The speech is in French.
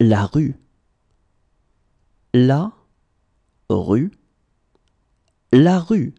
la rue, la rue, la rue.